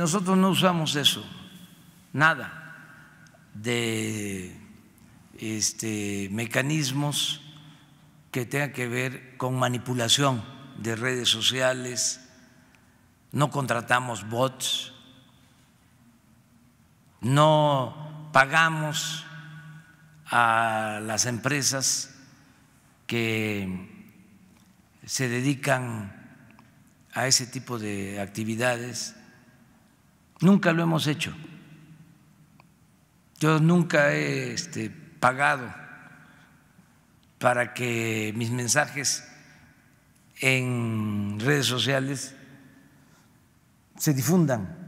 Nosotros no usamos eso, nada de este, mecanismos que tengan que ver con manipulación de redes sociales, no contratamos bots, no pagamos a las empresas que se dedican a ese tipo de actividades Nunca lo hemos hecho. Yo nunca he este, pagado para que mis mensajes en redes sociales se difundan.